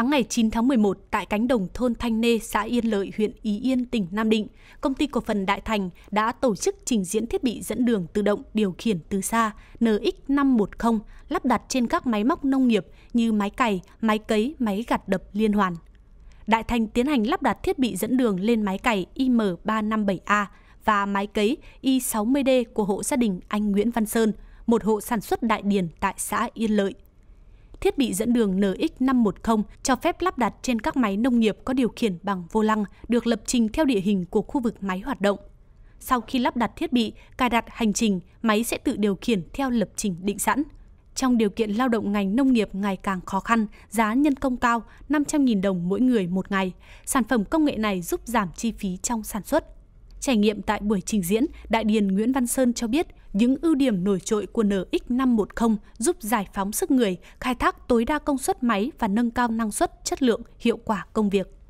Sáng ngày 9 tháng 11, tại cánh đồng thôn Thanh Nê, xã Yên Lợi, huyện Ý Yên, tỉnh Nam Định, công ty cổ phần Đại Thành đã tổ chức trình diễn thiết bị dẫn đường tự động điều khiển từ xa NX510 lắp đặt trên các máy móc nông nghiệp như máy cày, máy cấy, máy gặt đập liên hoàn. Đại Thành tiến hành lắp đặt thiết bị dẫn đường lên máy cày IM357A và máy cấy y 60 d của hộ gia đình anh Nguyễn Văn Sơn, một hộ sản xuất đại điền tại xã Yên Lợi, thiết bị dẫn đường NX510 cho phép lắp đặt trên các máy nông nghiệp có điều khiển bằng vô lăng được lập trình theo địa hình của khu vực máy hoạt động. Sau khi lắp đặt thiết bị, cài đặt hành trình, máy sẽ tự điều khiển theo lập trình định sẵn. Trong điều kiện lao động ngành nông nghiệp ngày càng khó khăn, giá nhân công cao, 500.000 đồng mỗi người một ngày, sản phẩm công nghệ này giúp giảm chi phí trong sản xuất. Trải nghiệm tại buổi trình diễn, đại điền Nguyễn Văn Sơn cho biết những ưu điểm nổi trội của NX510 giúp giải phóng sức người, khai thác tối đa công suất máy và nâng cao năng suất, chất lượng, hiệu quả công việc.